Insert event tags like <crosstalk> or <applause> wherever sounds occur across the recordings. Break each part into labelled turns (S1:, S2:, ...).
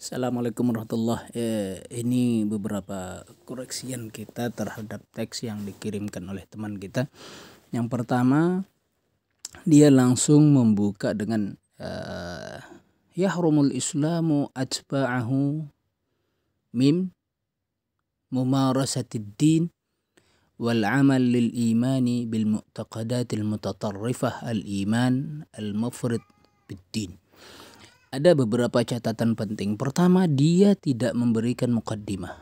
S1: Assalamualaikum warahmatullahi wabarakatuh. Eh, ini beberapa koreksian kita terhadap teks yang dikirimkan oleh teman kita yang pertama dia langsung membuka dengan ya yahrumul islamu ajba'ahu mim mumarasatid din wal amal lil imani bil mu'taqadatil mutatarrifah al iman al mufrid bid din ada beberapa catatan penting. Pertama, dia tidak memberikan mukaddimah.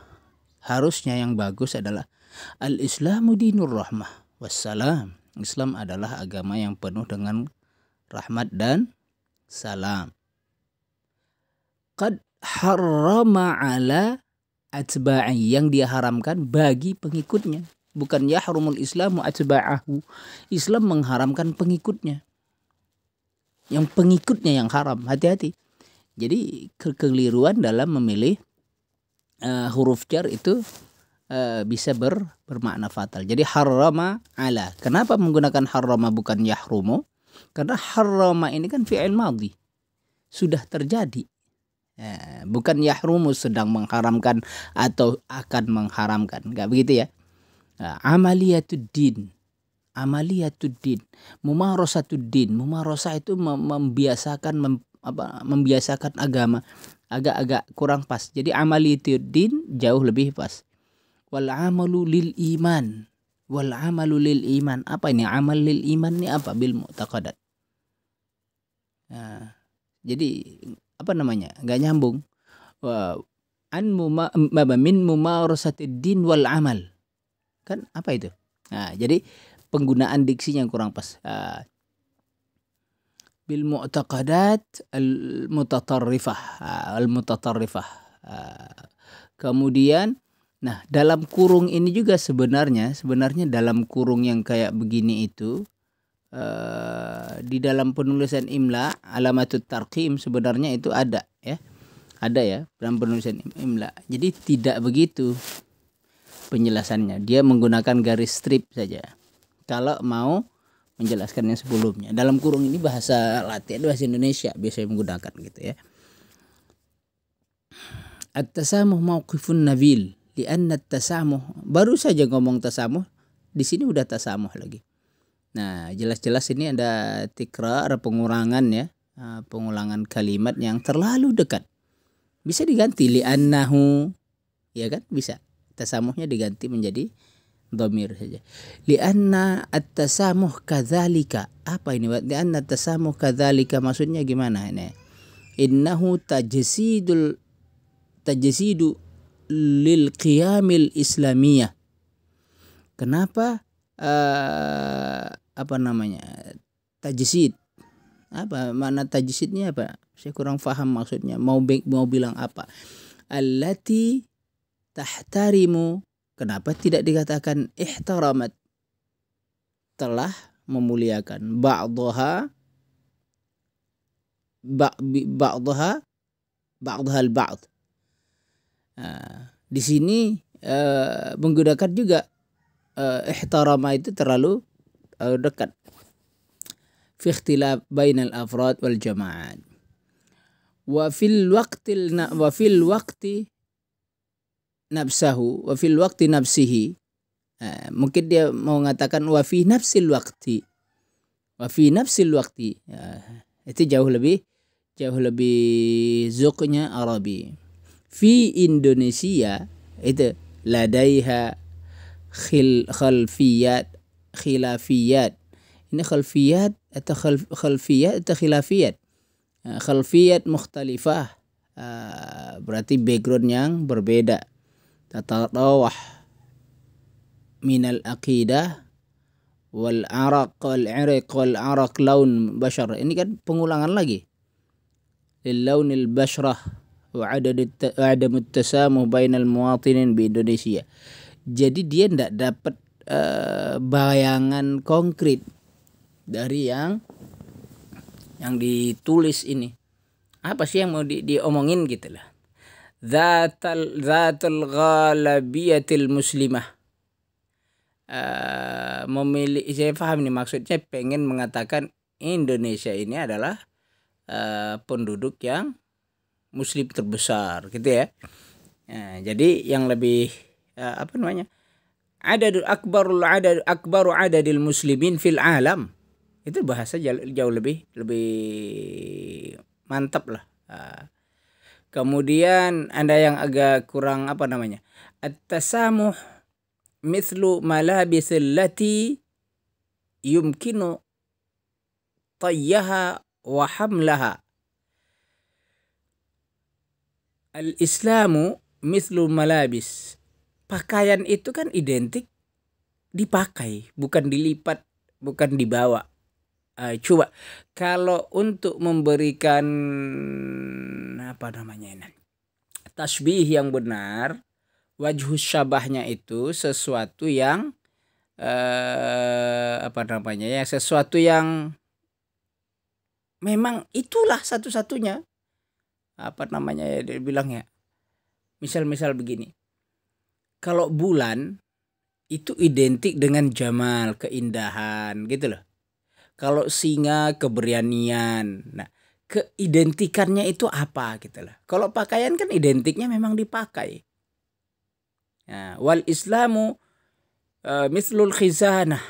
S1: Harusnya yang bagus adalah Al-Islamu dinur rahmah wassalam. Islam adalah agama yang penuh dengan rahmat dan salam. Qad harrama ala atba'i yang dia haramkan bagi pengikutnya. Bukan yahrumul islamu atba'ahu. Islam mengharamkan pengikutnya yang pengikutnya yang haram. Hati-hati. Jadi kekeliruan dalam memilih uh, huruf jar itu uh, bisa ber, bermakna fatal. Jadi harrama ala. Kenapa menggunakan harrama bukan yahrumu? Karena harrama ini kan fi'il madhi. Sudah terjadi. Ya, bukan yahrumu sedang mengharamkan atau akan mengharamkan. Enggak begitu ya. Amaliyatud din amaliyatuddin mumarosatuddin mumarosa itu membiasakan mem, apa membiasakan agama agak-agak kurang pas jadi amaliyatuddin jauh lebih pas wal amalu lil iman wal amalu lil iman apa ini amal lil iman ini apa bil mu'taqadat nah, jadi apa namanya nggak nyambung an muma, min mumarosatuddin wal amal kan apa itu nah jadi penggunaan diksi yang kurang pas. Uh, bil mu'taqadat al mutatarrifah uh, ah, al mutatarrifah. Uh, ah. kemudian nah dalam kurung ini juga sebenarnya sebenarnya dalam kurung yang kayak begini itu uh, di dalam penulisan imla alamatut tarqim sebenarnya itu ada ya. Ada ya dalam penulisan imla. Jadi tidak begitu penjelasannya. Dia menggunakan garis strip saja kalau mau menjelaskannya sebelumnya. Dalam kurung ini bahasa latihan bahasa Indonesia biasanya menggunakan gitu ya. At-tasamuh mauqifun nabil li'anna tasamuh baru saja ngomong tasamuh di sini udah tasamuh lagi. Nah, jelas-jelas ini ada tikrar pengurangan ya, eh, pengulangan kalimat yang terlalu dekat. Bisa diganti li'annahu ya kan bisa. Tasamuhnya diganti menjadi domir saja. Lianna at-tasamuh Apa ini? Lianna at-tasamuh kadzalika maksudnya gimana ini? Innahu tajsidul tajsidu lil kiamil islamiyah. Kenapa uh, apa namanya? Tajsid. Apa mana tajsidnya apa? Saya kurang faham maksudnya. Mau mau bilang apa? Allati tahtarimu Kenapa tidak dikatakan ihtaramat? Telah memuliakan. Ba'daha ba'daha ba'daha al-ba'd. Ah, di sini uh, menggunakan juga uh, ihtarama itu terlalu uh, dekat. Fi ikhtilaf bainal afrad wal jama'at. Wa fil waqtil wa fil waqti nafsahu wa fil waqti nafsihi nah, mungkin dia mau mengatakan wa fi nafsil waqti wa fi nafsil waqti nah, itu jauh lebih jauh lebih zuknya Arabi fi Indonesia itu ladaiha khil khalfiyat khilafiyat ini khalfiyat atau khalf, khalfiyat atau khilafiyat eh, khalfiyat mukhtalifah berarti background yang berbeda تتطاوح من الأقيدة والعرق والعرق والعرق لون بشر ini kan pengulangan lagi للون البشرة وعدم وعدم التسامح بين المواطنين Indonesia. jadi dia tidak dapat uh, bayangan konkret dari yang yang ditulis ini apa sih yang mau di, diomongin gitu lah Zatal Zatul Ghalabiyatil Muslimah uh, memilih saya paham nih maksudnya pengen mengatakan Indonesia ini adalah uh, penduduk yang muslim terbesar gitu ya. Nah, jadi yang lebih uh, apa namanya? Adadul akbarul adad akbaru di muslimin fil alam. Itu bahasa jauh, jauh lebih lebih mantap lah. Uh, Kemudian Anda yang agak kurang apa namanya? At-tasamuh mithlu malabis allati yumkinu wa hamlaha. Al-Islamu mithlu malabis. Pakaian itu kan identik dipakai, bukan dilipat, bukan dibawa uh, coba kalau untuk memberikan apa namanya ini tasbih yang benar wajhu syabahnya itu sesuatu yang eh, apa namanya ya sesuatu yang memang itulah satu-satunya apa namanya ya dia bilang ya misal-misal begini kalau bulan itu identik dengan jamal keindahan gitu loh kalau singa keberanian. Nah, keidentikannya itu apa gitu lah. Kalau pakaian kan identiknya memang dipakai. Nah, wal Islamu uh, mislul khizana.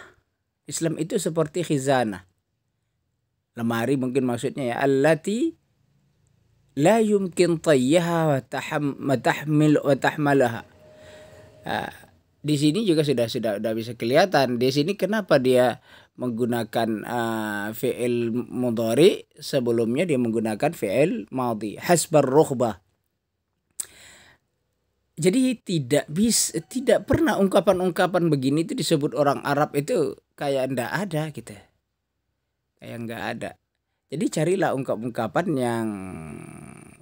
S1: Islam itu seperti khizana, Lemari mungkin maksudnya ya allati la yumkin tayyaha wa taham tahmil wa tahmalaha. Ah, di sini juga sudah sudah sudah bisa kelihatan. Di sini kenapa dia menggunakan uh, fi'il mudhari sebelumnya dia menggunakan fi'il madhi hasbar rukhbah jadi tidak bisa tidak pernah ungkapan-ungkapan begini itu disebut orang Arab itu kayak ndak ada gitu kayak nggak ada jadi carilah ungkap-ungkapan yang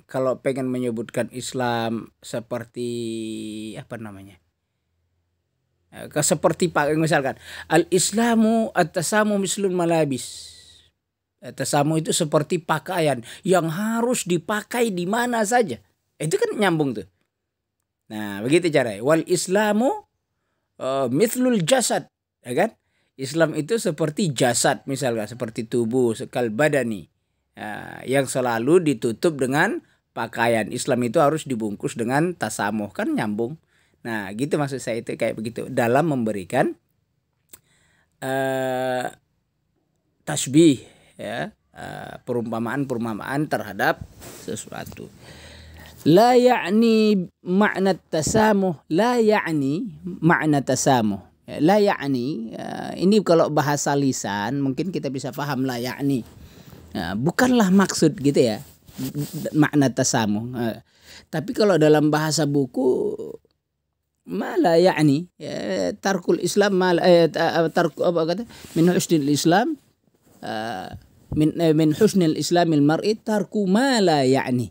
S1: kalau pengen menyebutkan Islam seperti apa namanya Eh, seperti misalkan al-islamu atasamu mislun malabis. atasamu eh, itu seperti pakaian yang harus dipakai di mana saja. Itu kan nyambung tuh. Nah, begitu caranya. Wal islamu uh, eh, mislul jasad, ya kan? Islam itu seperti jasad misalkan seperti tubuh sekal badani uh, yang selalu ditutup dengan pakaian. Islam itu harus dibungkus dengan tasamuh kan nyambung. Nah, gitu maksud saya itu kayak begitu dalam memberikan uh, tasbih ya, eh, perumpamaan-perumpamaan terhadap sesuatu. La ya'ni makna tasamuh, la ya'ni makna tasamuh. Ya, la ya'ni uh, ini kalau bahasa lisan mungkin kita bisa paham la ya'ni. Uh, bukanlah maksud gitu ya makna tasamu tapi kalau dalam bahasa buku ما لا يعني ترك الإسلام ما لا ترك من حسن الإسلام من من حسن الإسلام المرء ترك ما لا يعني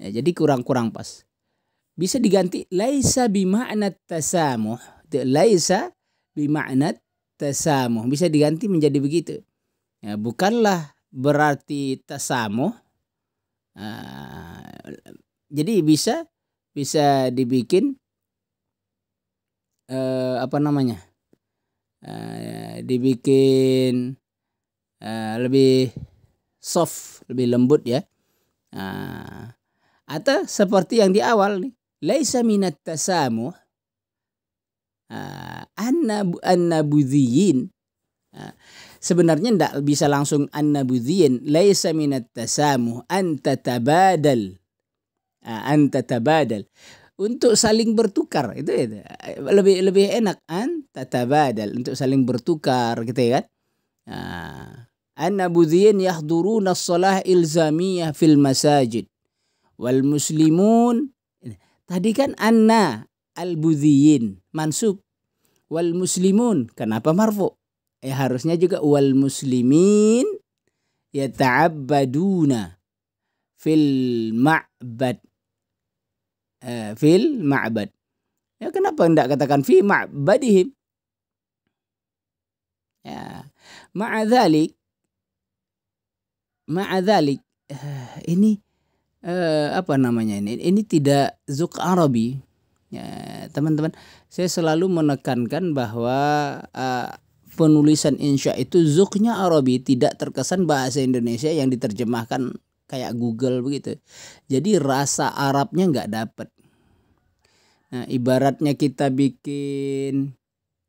S1: jadi kurang-kurang pas bisa diganti laisa bimakna tasamuh laisa anat tasamuh bisa diganti menjadi begitu ya, bukanlah berarti tasamuh uh, jadi bisa bisa dibikin uh, apa namanya uh, dibikin uh, lebih soft lebih lembut ya uh, atau seperti yang di awal nih laisa minat uh, anna uh, sebenarnya tidak bisa langsung annabudziyin laisa minat tasamu anta tabadal anta tabadal untuk saling bertukar itu, itu. Ya, lebih lebih enak an tatabadal untuk saling bertukar gitu ya kan ah, an nabudhiyin yahduruna shalah ilzamiyah fil masajid wal muslimun tadi kan anna al budhiyin mansub wal muslimun kenapa marfu ya harusnya juga wal muslimin yata'abbaduna fil ma'bad eh, fil ma'bad. Ya kenapa tidak katakan fi ma'badihim? Ya. ma'azalik ma'azalik eh, ini eh, apa namanya ini? Ini tidak zuk Arabi. Ya, teman-teman, saya selalu menekankan bahwa eh, penulisan insya itu zuknya Arabi tidak terkesan bahasa Indonesia yang diterjemahkan kayak Google begitu. Jadi rasa Arabnya nggak dapet. Nah, ibaratnya kita bikin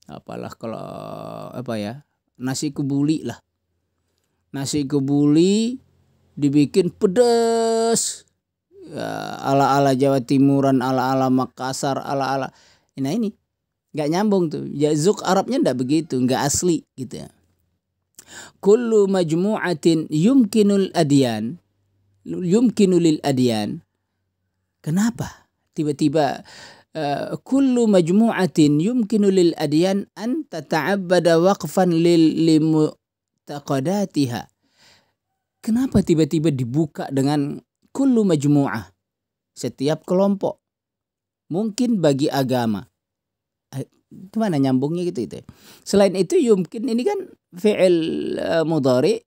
S1: apalah kalau apa ya nasi kebuli lah nasi kebuli dibikin pedes ala ya, ala Jawa Timuran ala ala Makassar ala ala nah ini nggak nyambung tuh ya zuk Arabnya ndak begitu nggak asli gitu ya kullu majmu'atin yumkinul adian yumkinulil lil adyan. Kenapa? Tiba-tiba eh, kullu majmu'atin yumkinu lil adyan an tata'abbada waqfan lil limu'taqadatiha. Kenapa tiba-tiba dibuka dengan kullu majmu'ah? Setiap kelompok. Mungkin bagi agama. Gimana eh, nyambungnya gitu itu. Ya? Selain itu yumkin ini kan fi'il uh, mudhari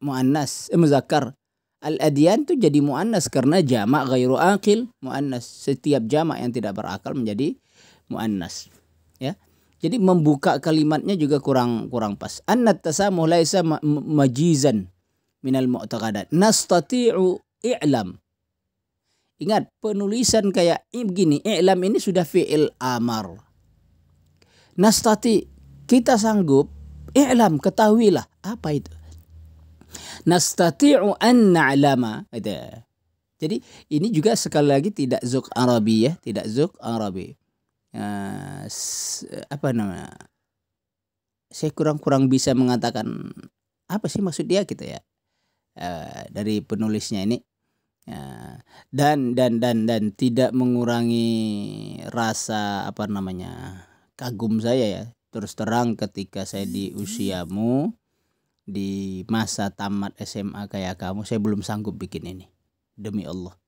S1: muannas eh, muzakkar al-adyan itu jadi muannas karena jamak ghairu akil muannas. Setiap jamak yang tidak berakal menjadi muannas. Ya. Jadi membuka kalimatnya juga kurang kurang pas. Annat tasamuh laisa majizan minal mu'taqadat. Nastati'u i'lam. Ingat, penulisan kayak begini, i'lam ini sudah fi'il amar. Nastati, kita sanggup, i'lam, ketahuilah. Apa itu? nastati'u an na'lama. ada Jadi ini juga sekali lagi tidak zuk Arabi ya, tidak zuk Arabi. Uh, apa namanya? Saya kurang-kurang bisa mengatakan apa sih maksud dia gitu ya. Uh, dari penulisnya ini uh, dan dan dan dan tidak mengurangi rasa apa namanya kagum saya ya terus terang ketika saya di usiamu di masa tamat SMA kayak kamu saya belum sanggup bikin ini demi Allah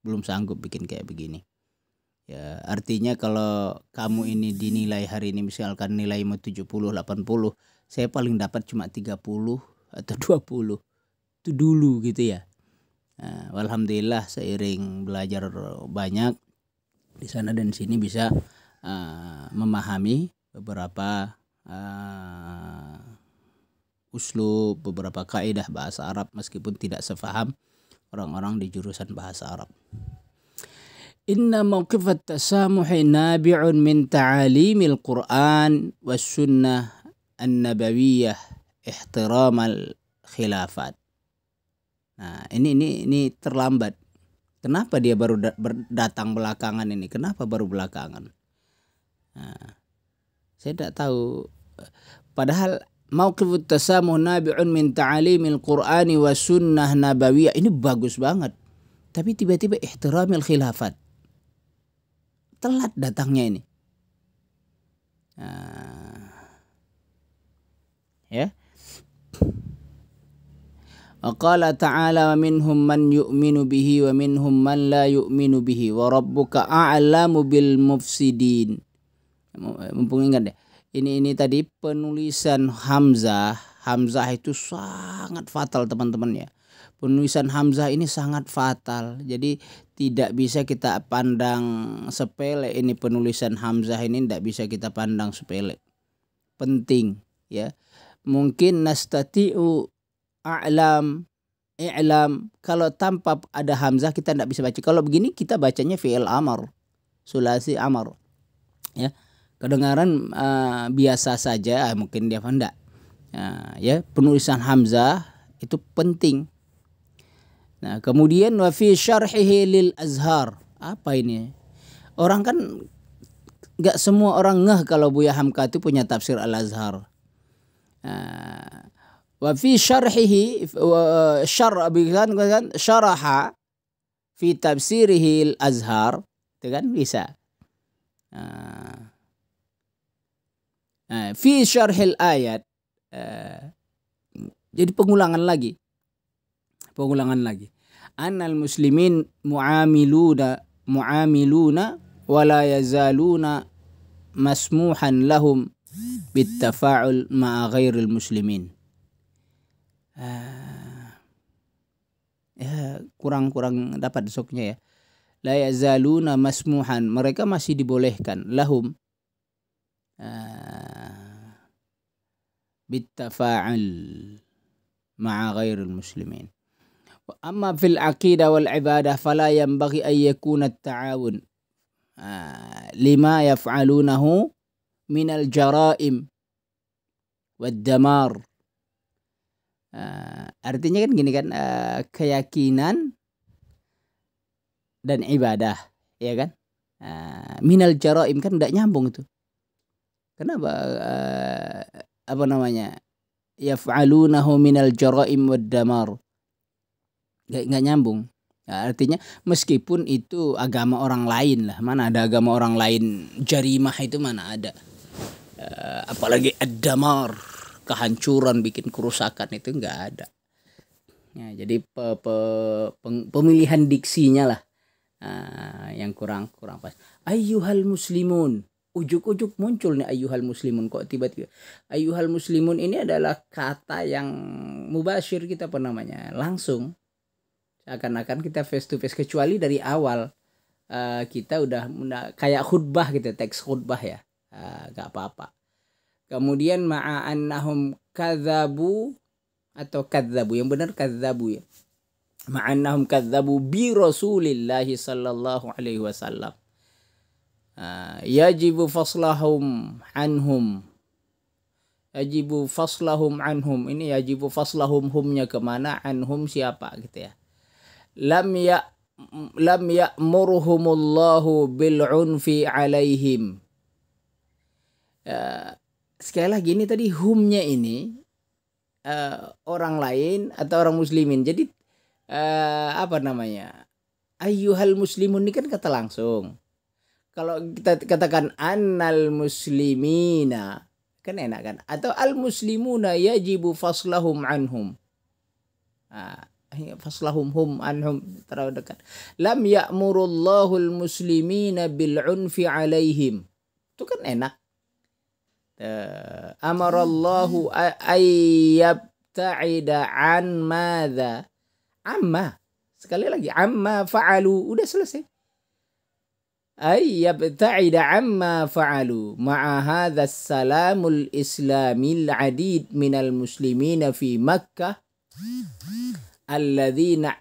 S1: belum sanggup bikin kayak begini ya artinya kalau kamu ini dinilai hari ini misalkan nilaimu 70 80 saya paling dapat cuma 30 atau 20 <laughs> itu dulu gitu ya nah, alhamdulillah seiring belajar banyak di sana dan sini bisa uh, memahami beberapa uh, uslub, beberapa kaidah bahasa Arab meskipun tidak sefaham orang-orang di jurusan bahasa Arab. إن موقف التسامح Qur'an من Sunnah القرآن Nabawiyah, Ihtiram al Khilafat. Nah, ini ini ini terlambat. Kenapa dia baru datang belakangan ini? Kenapa baru belakangan? Nah, saya tidak tahu. Padahal mauqifut tasamuh nabi'un min ta'alimil Qur'ani wa sunnah nabawiyah. Ini bagus banget. Tapi tiba-tiba ihtiramil khilafat. Telat datangnya ini. Nah. Ya. Qala ta'ala wa minhum man yu'minu bihi wa minhum man la yu'minu bihi wa rabbuka a'lamu bil mufsidin. Mumpung ingat deh. Ya ini ini tadi penulisan hamzah hamzah itu sangat fatal teman-teman ya penulisan hamzah ini sangat fatal jadi tidak bisa kita pandang sepele ini penulisan hamzah ini tidak bisa kita pandang sepele penting ya mungkin nastati'u a'lam alam kalau tanpa ada hamzah kita tidak bisa baca kalau begini kita bacanya fi'il amar sulasi amar ya kedengaran uh, biasa saja ah, mungkin dia enggak nah, ya penulisan hamzah itu penting nah kemudian wa fi syarhihi lil azhar apa ini orang kan nggak semua orang ngeh kalau Buya Hamka itu punya tafsir al azhar nah, wa fi syarhihi syar kan, kan, kan syaraha fi tafsirihi al azhar itu kan bisa nah, Eh, fi syarhil ayat eh, jadi pengulangan lagi pengulangan lagi annal muslimin muamiluna muamiluna wala yazaluna masmuhan lahum bittafa'ul ma'a ghairil muslimin uh, ya kurang-kurang dapat soknya ya la yazaluna masmuhan mereka masih dibolehkan lahum بالتفاعل مع غير المسلمين وأما في العقيدة والعبادة فلا ينبغي أن يكون التعاون لما يفعلونه من الجرائم والدمار artinya kan gini kan keyakinan dan ibadah ya kan minal jaraim kan tidak nyambung tuh Kenapa uh, apa namanya? Yaf'alunahu minal jara'im wad damar. Gak, gak nyambung. Nah, artinya meskipun itu agama orang lain lah, mana ada agama orang lain jarimah itu mana ada. Uh, apalagi ad-damar, kehancuran bikin kerusakan itu nggak ada. Ya, jadi pe, pe, peng, pemilihan diksinya lah uh, yang kurang kurang pas. ayuhal muslimun ujuk-ujuk muncul nih ayuhal muslimun kok tiba-tiba ayuhal muslimun ini adalah kata yang mubashir kita apa namanya langsung seakan-akan kita face to face kecuali dari awal uh, kita udah kayak khutbah gitu teks khutbah ya uh, eh, gak apa-apa kemudian ma'an nahum kadzabu atau kadzabu yang benar kadzabu ya nahum kadzabu bi rasulillahi sallallahu alaihi wasallam Ah, yajibu faslahum anhum yajibu faslahum anhum ini yajibu faslahum humnya kemana anhum siapa gitu ya lam ya lam ya'muruhumullahu bil unfi alaihim uh, sekali lagi ini tadi humnya ini uh, orang lain atau orang muslimin jadi uh, apa namanya ayuhal muslimun ini kan kata langsung kalau kita katakan annal muslimina kan enak kan atau al muslimuna yajibu faslahum anhum ah faslahum hum anhum terlalu dekat lam ya'murullahu al muslimina bil unfi alaihim itu kan enak uh, amarallahu ta'ida an Mada, amma sekali lagi amma fa'alu udah selesai ay yabta'ida amma fa'alu ma'a hadha salamul islamil adid minal muslimina fi makkah alladzina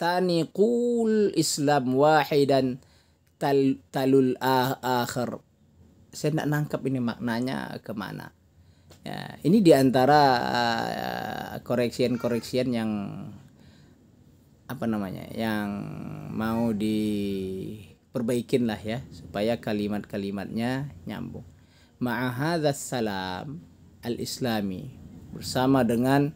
S1: taniqul islam wahidan tal, talul ah, akhir saya tidak nangkap ini maknanya kemana ya, ini diantara eh, koreksian-koreksian uh, yang apa namanya yang mau di perbaikin lah ya supaya kalimat-kalimatnya nyambung. Ma'ahadas salam al-islami bersama dengan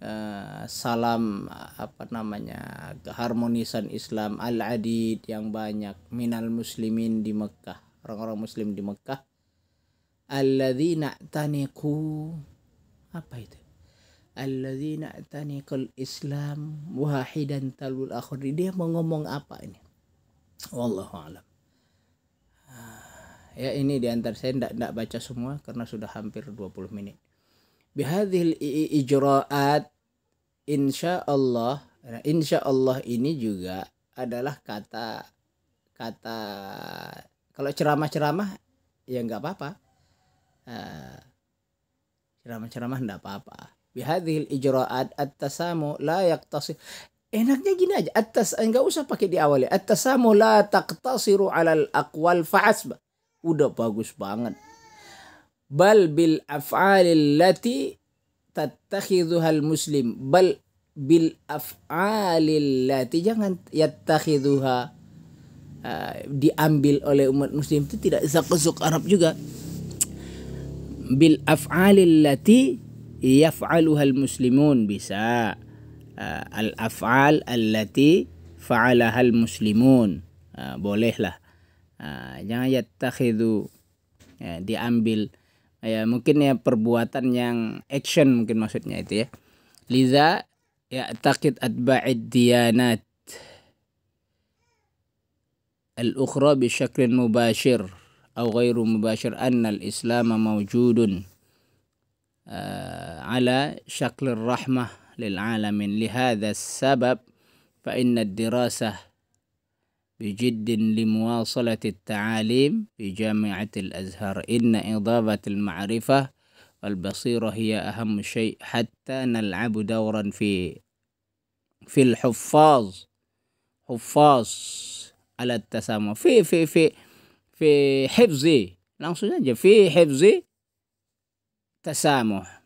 S1: uh, salam apa namanya keharmonisan Islam al-adid yang banyak minal muslimin di Mekah orang-orang muslim di Mekah alladzina taniku apa itu alladzina taniku islam wahidan talul akhir dia mau ngomong apa ini wallahu alam ah, ya ini diantar saya ndak ndak baca semua karena sudah hampir 20 menit bihadhil ijra'at insya Allah nah, insya Allah ini juga adalah kata kata kalau ceramah-ceramah ya nggak apa-apa uh, ceramah-ceramah nggak apa-apa bihadhil ijra'at at-tasamu la yaktasif enaknya gini aja atas enggak usah pakai di awal diawali atasamu la taqtasiru alal aqwal fa'asba udah bagus banget bal bil af'alil lati tattakhidhuhal muslim bal bil af'alil lati jangan yattakhidhuha uh, diambil oleh umat muslim itu tidak zakzuk Arab juga bil af'alil lati yaf'aluhal muslimun bisa uh, al-af'al allati fa'alahal muslimun. Uh, bolehlah. Uh, jangan yattakhidhu ya, diambil ya mungkin ya perbuatan yang action mungkin maksudnya itu ya. Liza ya'taqid atba'id diyanat الأخرى بشكل مباشر أو غير مباشر أن الإسلام موجود على شكل الرحمة للعالم لهذا السبب فإن الدراسة بجد لمواصلة التعاليم في جامعة الأزهر إن إضافة المعرفة والبصيرة هي أهم شيء حتى نلعب دورا في في الحفاظ حفاظ على التسامح في في في في حفظي في حفظ تسامح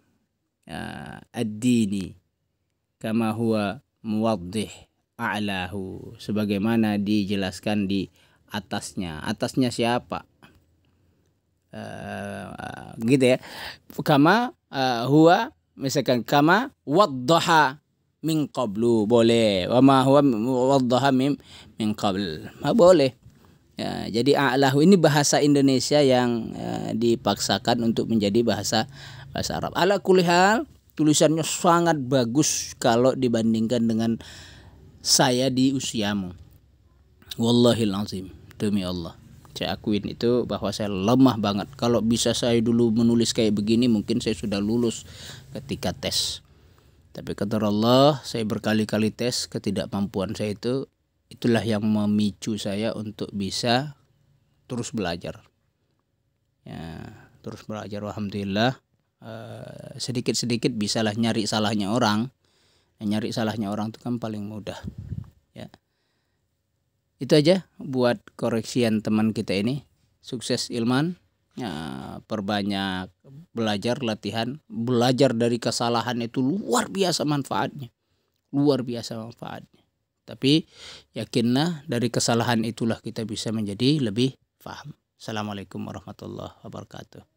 S1: آه، الديني kama huwa muwaddih a'lahu sebagaimana dijelaskan di atasnya. Atasnya siapa? Uh, gitu ya. Kama uh, huwa misalkan kama waddaha min qablu boleh. Wa ma huwa waddaha min min qabl. Ma boleh. Ya, jadi a'lahu ini bahasa Indonesia yang uh, dipaksakan untuk menjadi bahasa bahasa Arab. Ala kulihal tulisannya sangat bagus kalau dibandingkan dengan saya di usiamu. Wallahi lazim demi Allah. Saya akuin itu bahwa saya lemah banget. Kalau bisa saya dulu menulis kayak begini mungkin saya sudah lulus ketika tes. Tapi kata Allah, saya berkali-kali tes ketidakmampuan saya itu itulah yang memicu saya untuk bisa terus belajar. Ya, terus belajar alhamdulillah Eh, sedikit-sedikit bisa bisalah nyari salahnya orang. nyari salahnya orang itu kan paling mudah. Ya. Itu aja buat koreksian teman kita ini. Sukses Ilman. Ya, perbanyak belajar latihan, belajar dari kesalahan itu luar biasa manfaatnya. Luar biasa manfaatnya. Tapi yakinlah dari kesalahan itulah kita bisa menjadi lebih paham. Assalamualaikum warahmatullahi wabarakatuh.